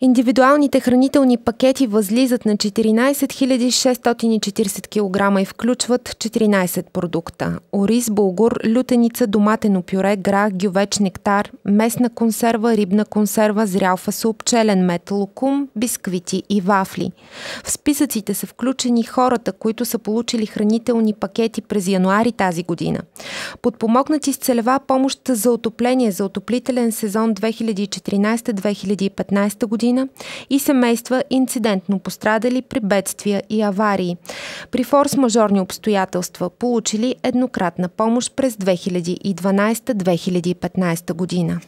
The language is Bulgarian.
Индивидуалните хранителни пакети възлизат на 14 640 кг и включват 14 продукта. Ориз, булгур, лютеница, доматено пюре, гра, гювеч, нектар, местна консерва, рибна консерва, зрял фасул, пчелен мед, лукум, бисквити и вафли. В списъците са включени хората, които са получили хранителни пакети през януари тази година. Подпомогнати с целева помощ за отопление за отоплителен сезон 2014-2015 година година и семейства инцидентно пострадали при бедствия и аварии. При форс-мажорни обстоятелства получили еднократна помощ през 2012-2015 година.